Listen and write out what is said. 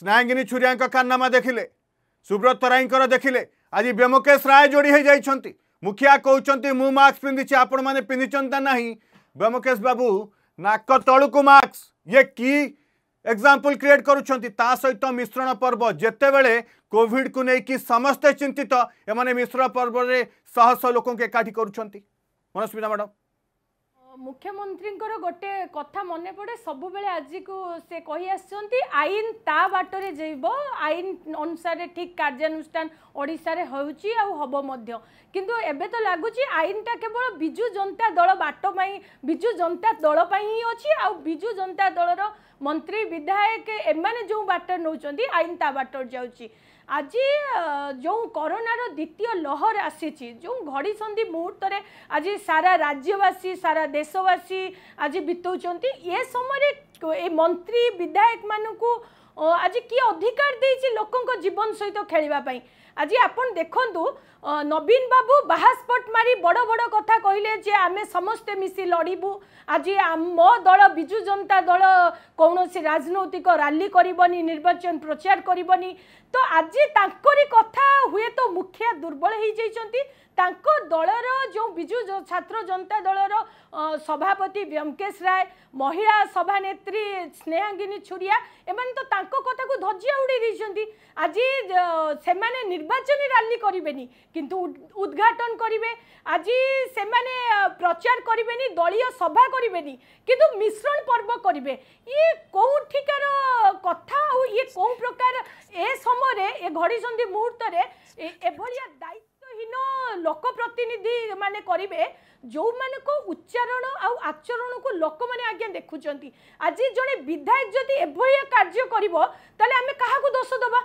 स्नायंगिनी छुरी कारनामा देखिले सुब्रत राय देखिले आज ब्योमकेश राय जोड़ी जाइंट मुखिया कहते मु पिंधि आपण मैंने ना ब्योमकेश बाबू नाक तलू को मास्क ये कि एग्जाम्पल क्रिएट करा सहित मिश्रण पर्व जितेबले कोविड को लेकिन समस्ते चिंतित तो, मिश्र पर्व में शह शह लोक एकाठी करमस्मिता मैडम ମୁଖ୍ୟମନ୍ତ୍ରୀଙ୍କର ଗୋଟେ କଥା ମନେ ପଡ଼େ ସବୁବେଳେ ଆଜିକୁ ସେ କହି ଆସିଛନ୍ତି ଆଇନ ତା ବାଟରେ ଯିବ ଆଇନ ଅନୁସାରେ ଠିକ୍ କାର୍ଯ୍ୟାନୁଷ୍ଠାନ ଓଡ଼ିଶାରେ ହେଉଛି ଆଉ ହେବ ମଧ୍ୟ କିନ୍ତୁ ଏବେ ତ ଲାଗୁଛି ଆଇନଟା କେବଳ ବିଜୁ ଜନତା ଦଳ ବାଟ ପାଇଁ ବିଜୁ ଜନତା ଦଳ ପାଇଁ ହିଁ ଅଛି ଆଉ ବିଜୁ ଜନତା ଦଳର ମନ୍ତ୍ରୀ ବିଧାୟକ ଏମାନେ ଯେଉଁ ବାଟ ନେଉଛନ୍ତି ଆଇନ ତା ବାଟରେ ଯାଉଛି ଆଜି ଯେଉଁ କରୋନାର ଦ୍ୱିତୀୟ ଲହର ଆସିଛି ଯେଉଁ ଘଡ଼ିସନ୍ଧି ମୁହୂର୍ତ୍ତରେ ଆଜି ସାରା ରାଜ୍ୟବାସୀ ସାରା ଦେଶ দেশবাসী আজ বিতাউন এ সময় এই মন্ত্রী বিধায়ক মানুষ আজ কি অধিকার দিয়েছে লোক জীবন সহিত খেলা আজ আপন দেখুন নবীন বাবু বাহাস্পট মারি বড় বড় কথা কহিলে যে আমি সমস্তে মিশি লড়বু আজ মো দল বিজু জনতা দল কৌশি রাজনৈতিক রালি করবনি নির্বাচন প্রচার করবনি তো আজ তাঁকরি কথা হু ମୁଖିଆ ଦୁର୍ବଳ ହୋଇଯାଇଛନ୍ତି ତାଙ୍କ ଦଳର ଯେଉଁ ବିଜୁ ଛାତ୍ର ଜନତା ଦଳର ସଭାପତି ବ୍ୟମକେଶ ରାୟ ମହିଳା ସଭାନେତ୍ରୀ ସ୍ନେହାଙ୍ଗିନୀ ଛୁରିଆ ଏମାନେ ତ ତାଙ୍କ କଥାକୁ ଧଜିଆ ଉଡ଼େଇ ଦେଇଛନ୍ତି ଆଜି ସେମାନେ ନିର୍ବାଚନୀ ରାଲି କରିବେନି କିନ୍ତୁ ଉଦ୍ଘାଟନ କରିବେ ଆଜି ସେମାନେ ପ୍ରଚାର କରିବେନି ଦଳୀୟ ସଭା କରିବେନି କିନ୍ତୁ ମିଶ୍ରଣ ପର୍ବ କରିବେ ଇଏ କେଉଁଠି ঘড়ি সন্ধি মুহূর্তরে এভাবে দায়িত্বহীন লোক প্রতিনিধি মানে করবে ଯେଉଁମାନଙ୍କ ଉଚ୍ଚାରଣ ଆଉ ଆଚରଣକୁ ଲୋକମାନେ ଆଜ୍ଞା ଦେଖୁଛନ୍ତି ଆଜି ଜଣେ ବିଧାୟକ ଯଦି ଏଭଳିଆ କାର୍ଯ୍ୟ କରିବ ତାହେଲେ ଆମେ କାହାକୁ ଦୋଷ ଦେବା